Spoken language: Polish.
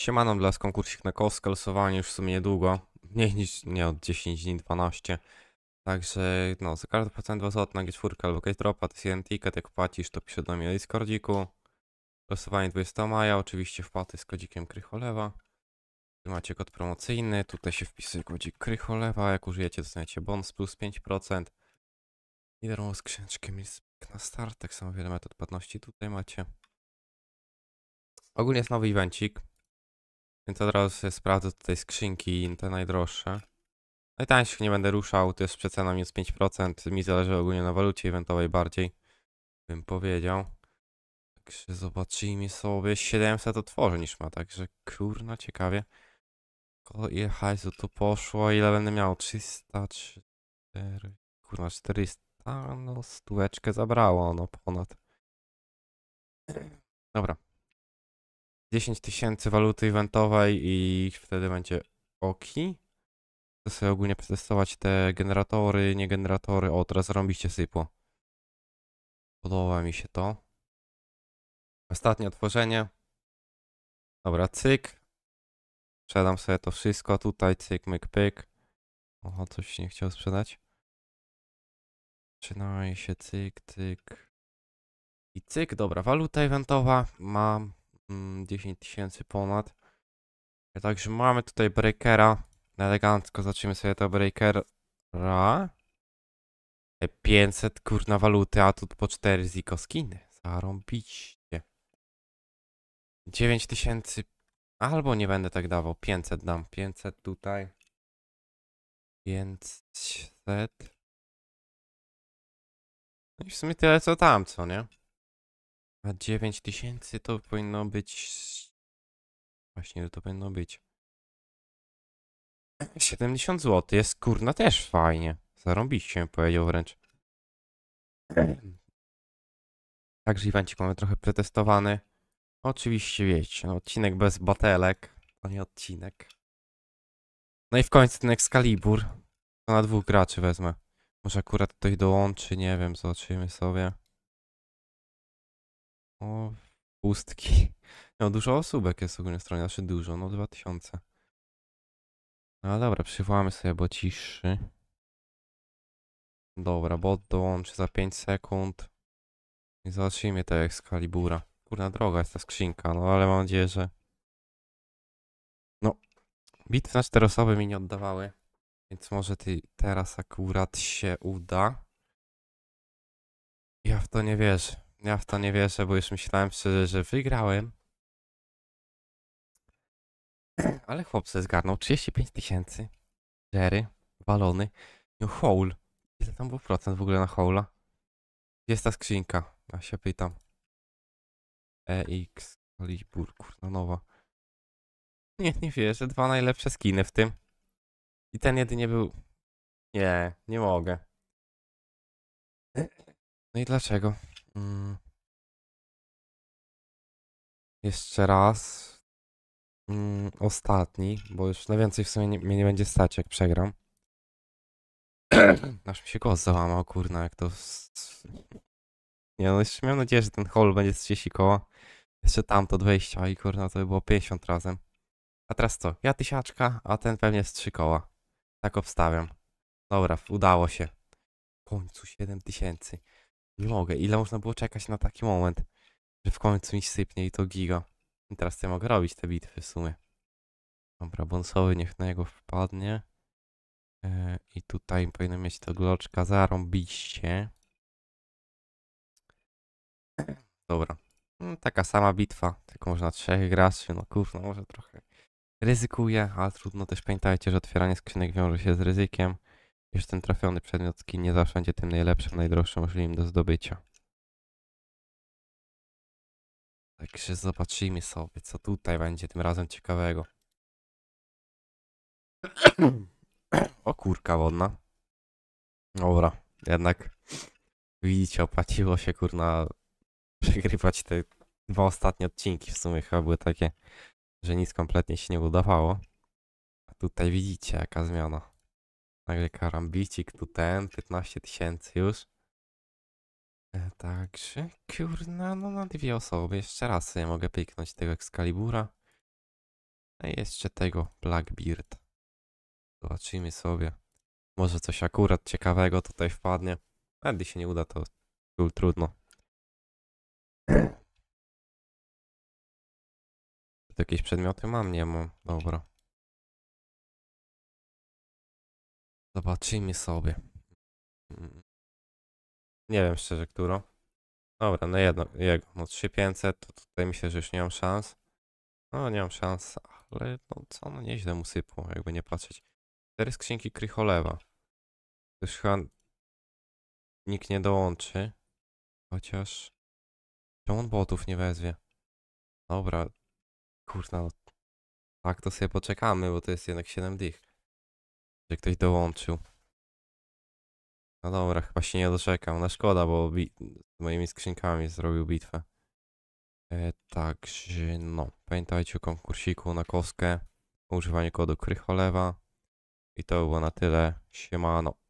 Siemano dla kursik na kostka, losowanie już w sumie niedługo, mniej niż, nie, od 10 dni, 12. Także, no, za każdy procent 2 na G4 albo G-Dropa, to jest jeden ticket, jak płacisz, to pisze do mnie na Discordziku. Losowanie 20 maja, oczywiście wpłaty z kodzikiem Krycholewa. Tu macie kod promocyjny, tutaj się wpisuje kodzik Krycholewa, jak użyjecie dostaniecie bonus plus 5%. I darmo z książkiem jest na start, tak samo wiele metod płatności tutaj macie. Ogólnie jest nowy evencik, więc od razu sobie sprawdzę tutaj skrzynki, te najdroższe. Najtańszych no nie będę ruszał, to jest przecena minus 5%. Mi zależy ogólnie na walucie eventowej bardziej, bym powiedział. Także zobaczymy sobie 700 otworzy niż ma, także kurna ciekawie. Ile hajsu tu poszło, ile będę miał? 300, 4, kurna 400, no stóweczkę zabrało No ponad. Dobra, 10 tysięcy waluty eventowej i wtedy będzie oki. Chcę sobie ogólnie przetestować te generatory, nie generatory. O, teraz robiście sypło. Podoba mi się to. Ostatnie otworzenie. Dobra, cyk. Sprzedam sobie to wszystko. Tutaj cyk, myk, pyk. Oho, coś się nie chciał sprzedać. Zaczynaj się cyk, cyk. I cyk, dobra, waluta eventowa. Mam 10 mm, tysięcy ponad. E, także mamy tutaj breakera. Elegancko zaczniemy sobie to breakera. 500 e, kurna waluty, a tu po 4 ziko skiny. Zarąbiście. tysięcy. albo nie będę tak dawał. 500 dam. 500 tutaj. 500. No i w sumie tyle co tam, co nie? A 9000 to powinno być... Właśnie, to powinno być... 70 zł jest kurna też fajnie. zarobiście powiedział wręcz. Także Iwancik mamy trochę przetestowany. Oczywiście wiecie, no, odcinek bez batelek, to nie odcinek. No i w końcu ten Excalibur. To na dwóch graczy wezmę. Może akurat ktoś dołączy, nie wiem, zobaczymy sobie. O, pustki. No, dużo osóbek jest ogólnie stronie, znaczy dużo, no 2000. No dobra, przywołamy sobie bo ciszy. Dobra, bot dołączy za 5 sekund. I zobaczymy tego kalibura. Kurna droga jest ta skrzynka, no ale mam nadzieję, że... No, bitwy na 4 osoby mi nie oddawały. Więc może ty teraz akurat się uda. Ja w to nie wierzę. Ja w to nie wierzę, bo już myślałem szczerze, że wygrałem. Ale chłopcy zgarnął 35 tysięcy. Jerry, balony. No Ile tam było procent w ogóle na hole'a? Gdzie jest ta skrzynka? Ja się pytam. EX Libur, kurna nowa. Nie, nie wierzę. Dwa najlepsze skiny w tym. I ten jedynie był... Nie, nie mogę. No i dlaczego? Mm. Jeszcze raz. Mm, ostatni, bo już na więcej w sumie nie, mnie nie będzie stać, jak przegram. Aż mi się głos załamał, kurna, jak to... Nie no, jeszcze miałem nadzieję, że ten hall będzie z 30 koła. Jeszcze tamto od wejścia i kurna, to by było 50 razem. A teraz co? Ja tysiaczka, a ten pewnie z 3 koła. Tak obstawiam. Dobra, udało się. W końcu 7000. Nie mogę. Ile można było czekać na taki moment, że w końcu mi sypnie i to giga. I teraz ja mogę robić te bitwy w sumie. Dobra, bonsowy niech na niego wpadnie. Yy, I tutaj powinno mieć to gloczka zarąbiście. Dobra. No, taka sama bitwa, tylko można trzech graczy, no kurwa, może trochę ryzykuję, ale trudno też pamiętajcie, że otwieranie skrzynek wiąże się z ryzykiem iż ten trafiony przedmiot nie zawsze będzie tym najlepszym, najdroższym możliwym do zdobycia. Także zobaczymy sobie, co tutaj będzie tym razem ciekawego. o kurka wodna. Dobra, jednak widzicie, opłaciło się kurna przegrywać te dwa ostatnie odcinki. W sumie chyba były takie, że nic kompletnie się nie udawało. A tutaj widzicie, jaka zmiana. Nagle karambicik tu ten, 15 tysięcy już. E, także, kurna, no na dwie osoby. Jeszcze raz sobie mogę piknąć tego Excalibura. A jeszcze tego Blackbeard. Zobaczymy sobie. Może coś akurat ciekawego tutaj wpadnie. A gdy się nie uda, to kul trudno. To jakieś przedmioty mam? Nie mam. Dobra. Zobaczymy sobie. Mm. Nie wiem szczerze, którą. Dobra, no jedno, jego. No 3500, to tutaj mi się, że już nie mam szans. No nie mam szans, ale no co, no nieźle mu sypło, jakby nie patrzeć. Cztery skrzynki Krycholewa. już chyba nikt nie dołączy. Chociaż... Czemu on botów nie wezwie? Dobra. Kurna, no. Tak to sobie poczekamy, bo to jest jednak 7 dych. Czy ktoś dołączył. No dobra, chyba się nie doczekam. Na no szkoda, bo z moimi skrzynkami zrobił bitwę. E, także no, pamiętajcie o konkursiku na kostkę, używaniu kodu Krycholewa. I to było na tyle. Siemano.